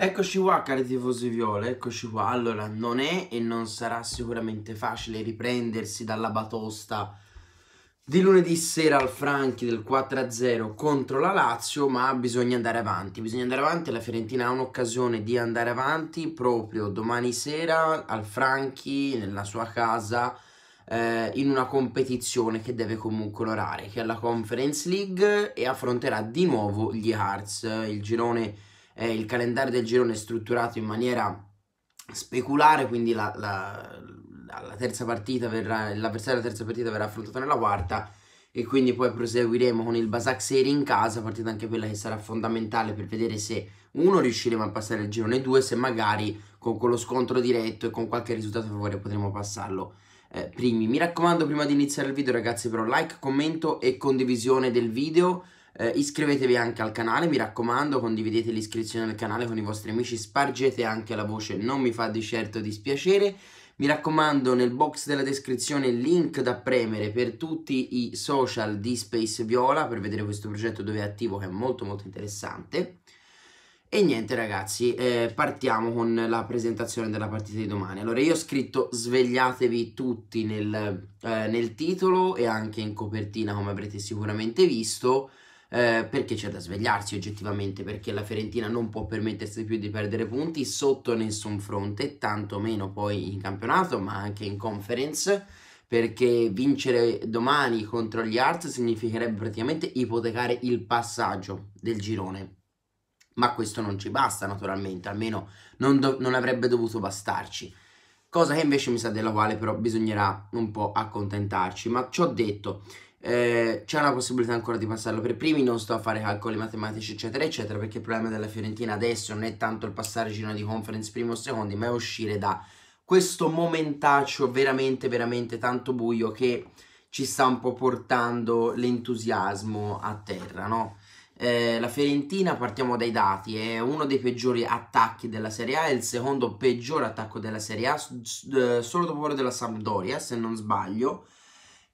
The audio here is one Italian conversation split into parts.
Eccoci qua cari tifosi viola, eccoci qua. Allora, non è e non sarà sicuramente facile riprendersi dalla batosta di lunedì sera al Franchi del 4-0 contro la Lazio, ma bisogna andare avanti. Bisogna andare avanti, la Fiorentina ha un'occasione di andare avanti proprio domani sera al Franchi, nella sua casa, eh, in una competizione che deve comunque onorare, che è la Conference League e affronterà di nuovo gli Hearts, il girone eh, il calendario del girone è strutturato in maniera speculare, quindi la, la, la terza partita verrà, l'avversario della terza partita verrà affrontato nella quarta e quindi poi proseguiremo con il Basak Seri in casa, partita anche quella che sarà fondamentale per vedere se uno riusciremo a passare il girone 2, se magari con, quello scontro diretto e con qualche risultato a favore potremo passarlo eh, primi. Mi raccomando prima di iniziare il video ragazzi però like, commento e condivisione del video eh, iscrivetevi anche al canale, mi raccomando, condividete l'iscrizione al canale con i vostri amici, spargete anche la voce, non mi fa di certo dispiacere. Mi raccomando, nel box della descrizione link da premere per tutti i social di Space Viola per vedere questo progetto dove è attivo che è molto molto interessante. E niente ragazzi, eh, partiamo con la presentazione della partita di domani. Allora io ho scritto svegliatevi tutti nel, eh, nel titolo e anche in copertina come avrete sicuramente visto eh, perché c'è da svegliarsi oggettivamente, perché la Fiorentina non può permettersi più di perdere punti sotto nessun fronte, tantomeno poi in campionato, ma anche in conference, perché vincere domani contro gli Arts significherebbe praticamente ipotecare il passaggio del girone. Ma questo non ci basta naturalmente, almeno non, do- non avrebbe dovuto bastarci cosa che invece mi sa della quale però bisognerà un po' accontentarci. Ma ciò detto, eh, c'è una possibilità ancora di passarlo per primi, non sto a fare calcoli matematici eccetera eccetera perché il problema della Fiorentina adesso non è tanto il passare giro di conference primo o secondi ma è uscire da questo momentaccio veramente veramente tanto buio che ci sta un po' portando l'entusiasmo a terra no? Eh, la Fiorentina, partiamo dai dati, è uno dei peggiori attacchi della Serie A, è il secondo peggior attacco della Serie A, eh, solo dopo quello della Sampdoria, se non sbaglio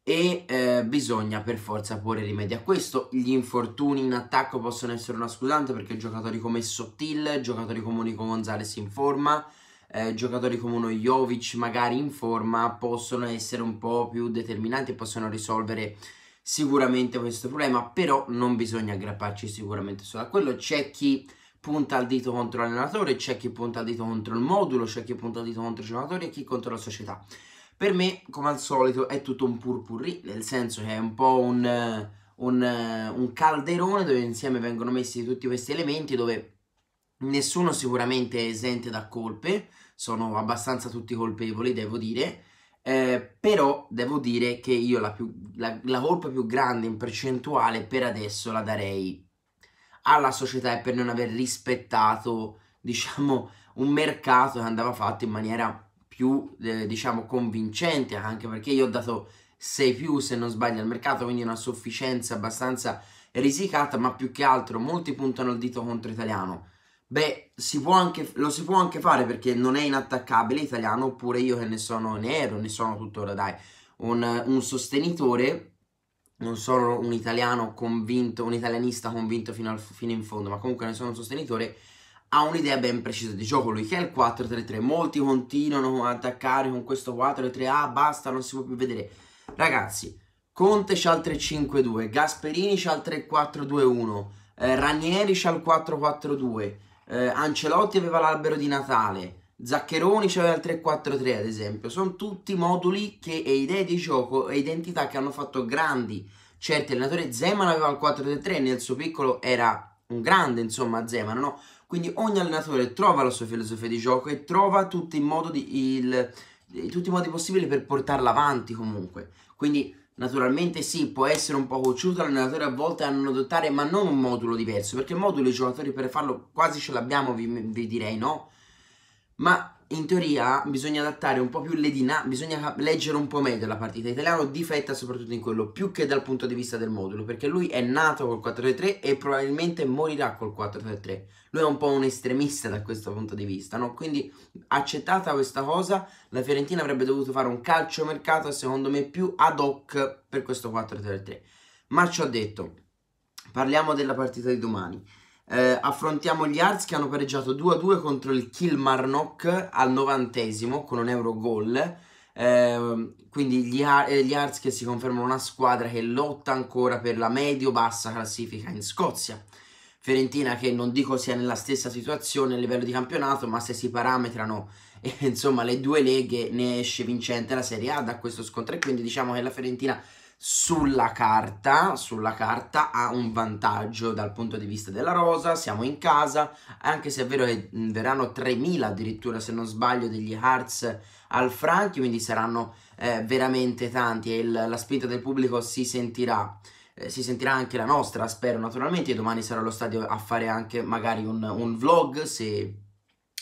e eh, bisogna per forza porre rimedio a questo. Gli infortuni in attacco possono essere una scusante perché giocatori come Sottil, giocatori come Nico Gonzalez in forma, eh, giocatori come uno Jovic magari in forma possono essere un po' più determinanti e possono risolvere sicuramente questo problema, però non bisogna aggrapparci sicuramente solo a quello. C'è chi punta il dito contro l'allenatore, c'è chi punta il dito contro il modulo, c'è chi punta il dito contro i giocatori e chi contro la società. Per me, come al solito, è tutto un purpurri, nel senso che è un po' un, un, un calderone dove insieme vengono messi tutti questi elementi, dove nessuno sicuramente è esente da colpe, sono abbastanza tutti colpevoli, devo dire, eh, però devo dire che io la, più, la, la, colpa più grande in percentuale per adesso la darei alla società e per non aver rispettato, diciamo, un mercato che andava fatto in maniera più eh, diciamo convincente anche perché io ho dato 6 più se non sbaglio al mercato quindi una sufficienza abbastanza risicata ma più che altro molti puntano il dito contro italiano beh si può anche, lo si può anche fare perché non è inattaccabile italiano oppure io che ne sono nero ne sono tuttora dai un, un sostenitore non sono un italiano convinto un italianista convinto fino, al, fino in fondo ma comunque ne sono un sostenitore ha un'idea ben precisa di gioco, lui che è il 4-3-3. Molti continuano a attaccare con questo 4 3 a ah basta, non si può più vedere. Ragazzi, Conte c'ha il 3-5-2, Gasperini c'ha il 3-4-2-1, eh, Ranieri c'ha il 4-4-2, eh, Ancelotti aveva l'albero di Natale, Zaccheroni c'aveva il 3-4-3 ad esempio. Sono tutti moduli che, e idee di gioco e identità che hanno fatto grandi certi allenatori. Zeman aveva il 4-3-3, nel suo piccolo era un grande, insomma, Zeman, no? Quindi ogni allenatore trova la sua filosofia di gioco e trova tutti i modi, il, tutti i modi possibili per portarla avanti comunque. Quindi naturalmente sì, può essere un po' cocciuto l'allenatore a volte a non adottare, ma non un modulo diverso, perché il modulo i giocatori per farlo quasi ce l'abbiamo, vi, vi direi, no? Ma in teoria bisogna adattare un po' più le dinamiche, bisogna leggere un po' meglio la partita. Italiano difetta soprattutto in quello, più che dal punto di vista del modulo, perché lui è nato col 4-3 e probabilmente morirà col 4-3. Lui è un po' un estremista da questo punto di vista, no? Quindi accettata questa cosa, la Fiorentina avrebbe dovuto fare un calcio mercato secondo me più ad hoc per questo 4-3-3. Ma ci ho detto, parliamo della partita di domani. Eh, affrontiamo gli Arts che hanno pareggiato 2-2 contro il Kilmarnock al novantesimo con un euro gol. Eh, quindi gli, eh, gli Arts che si confermano una squadra che lotta ancora per la medio-bassa classifica in Scozia. Fiorentina che non dico sia nella stessa situazione a livello di campionato, ma se si parametrano eh, insomma le due leghe ne esce vincente la Serie A da questo scontro e quindi diciamo che la Fiorentina sulla carta, sulla carta ha un vantaggio dal punto di vista della rosa, siamo in casa, anche se è vero che verranno 3.000 addirittura se non sbaglio degli Hearts al Franchi, quindi saranno eh, veramente tanti e il, la spinta del pubblico si sentirà. Eh, si sentirà anche la nostra, spero naturalmente. Io domani sarò allo stadio a fare anche magari un, un vlog se,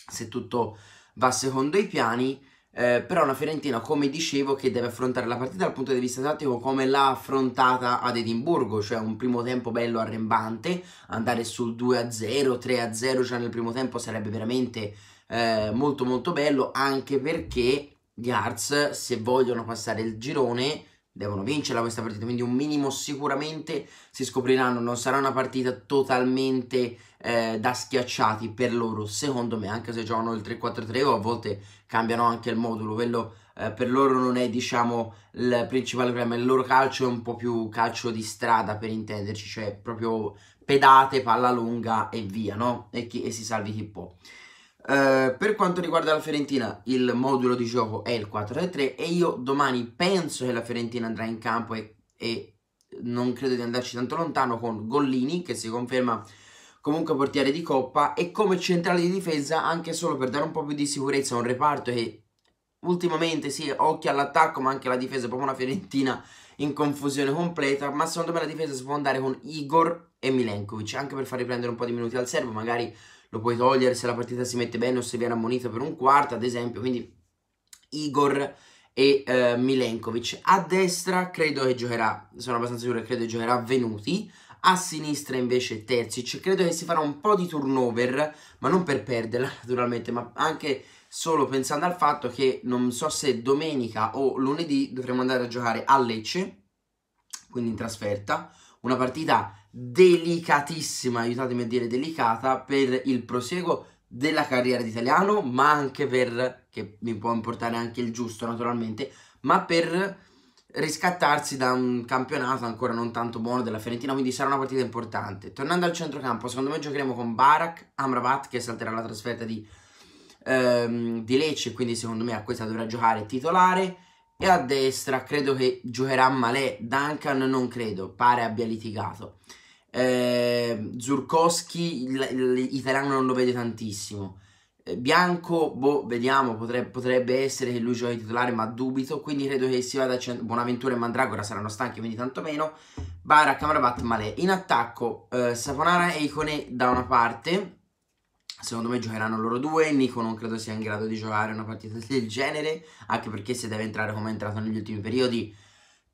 se tutto va secondo i piani. Eh, però una Fiorentina, come dicevo, che deve affrontare la partita dal punto di vista tattico come l'ha affrontata ad Edimburgo, cioè un primo tempo bello arrembante, andare sul 2-0, 3-0 già nel primo tempo sarebbe veramente eh, molto molto bello, anche perché gli Arts, se vogliono passare il girone, devono vincerla questa partita, quindi un minimo sicuramente si scopriranno, non sarà una partita totalmente eh, da schiacciati per loro, secondo me, anche se giocano il 3-4-3 o a volte cambiano anche il modulo, quello eh, per loro non è diciamo il principale problema, il loro calcio è un po' più calcio di strada per intenderci, cioè proprio pedate, palla lunga e via, no? E, chi, e si salvi chi può. Eh, per quanto riguarda la Fiorentina, il modulo di gioco è il 4-3-3 e io domani penso che la Fiorentina andrà in campo e, e non credo di andarci tanto lontano con Gollini che si conferma comunque portiere di coppa e come centrale di difesa anche solo per dare un po' più di sicurezza a un reparto che ultimamente sì, occhio all'attacco ma anche alla difesa, proprio una Fiorentina in confusione completa, ma secondo me la difesa si può andare con Igor e Milenkovic, anche per far riprendere un po' di minuti al servo, magari lo puoi togliere se la partita si mette bene o se viene ammonito per un quarto, ad esempio, quindi Igor e eh, Milenkovic. A destra credo che giocherà, sono abbastanza sicuro che credo che giocherà Venuti, a sinistra invece Terzic, credo che si farà un po' di turnover, ma non per perderla naturalmente, ma anche solo pensando al fatto che non so se domenica o lunedì dovremo andare a giocare a Lecce, quindi in trasferta, una partita delicatissima, aiutatemi a dire delicata, per il prosieguo della carriera di italiano, ma anche per, che mi può importare anche il giusto naturalmente, ma per riscattarsi da un campionato ancora non tanto buono della Fiorentina, quindi sarà una partita importante. Tornando al centrocampo, secondo me giocheremo con Barak, Amrabat che salterà la trasferta di ehm, di Lecce, quindi secondo me a questa dovrà giocare titolare. E a destra credo che giocherà Malè, Duncan non credo, pare abbia litigato. Eh, Zurkowski, l'italiano non lo vede tantissimo. Eh, Bianco, boh, vediamo, potrebbe, potrebbe essere che lui giochi titolare, ma dubito. Quindi credo che si vada a cent- e Mandragora saranno stanchi, quindi tantomeno. Bara, Kamrabat, Malè. In attacco, eh, Saponara e Icone da una parte Secondo me giocheranno loro due, Nico non credo sia in grado di giocare una partita del genere, anche perché se deve entrare come è entrato negli ultimi periodi,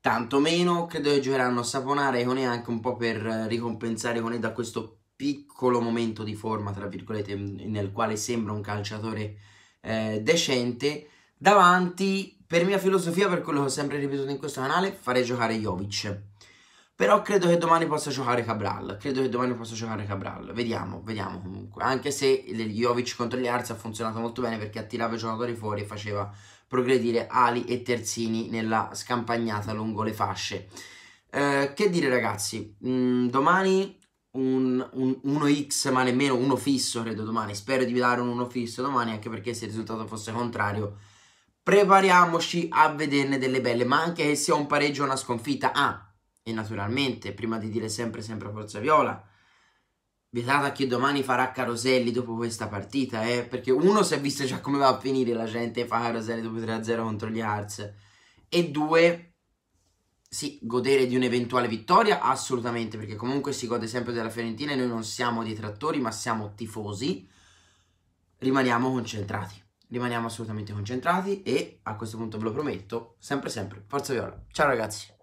tanto meno. Credo che giocheranno Saponare e Cone anche un po' per ricompensare Cone da questo piccolo momento di forma, tra virgolette, nel quale sembra un calciatore eh, decente. Davanti, per mia filosofia, per quello che ho sempre ripetuto in questo canale, farei giocare Jovic però credo che domani possa giocare Cabral, credo che domani possa giocare Cabral, vediamo, vediamo comunque. Anche se Jovic contro gli Arts ha funzionato molto bene perché attirava i giocatori fuori e faceva progredire Ali e Terzini nella scampagnata lungo le fasce. Eh, che dire ragazzi, mm, domani un, un 1x ma nemmeno uno fisso credo domani, spero di dare un 1 fisso domani anche perché se il risultato fosse contrario prepariamoci a vederne delle belle, ma anche se sia un pareggio o una sconfitta. Ah, e naturalmente, prima di dire sempre sempre Forza Viola, vietata che domani farà Caroselli dopo questa partita, eh, perché uno si è visto già come va a finire la gente fa Caroselli dopo 3-0 contro gli Hearts, e due, sì, godere di un'eventuale vittoria, assolutamente, perché comunque si gode sempre della Fiorentina e noi non siamo detrattori, ma siamo tifosi, rimaniamo concentrati. Rimaniamo assolutamente concentrati e a questo punto ve lo prometto, sempre sempre, forza viola. Ciao ragazzi!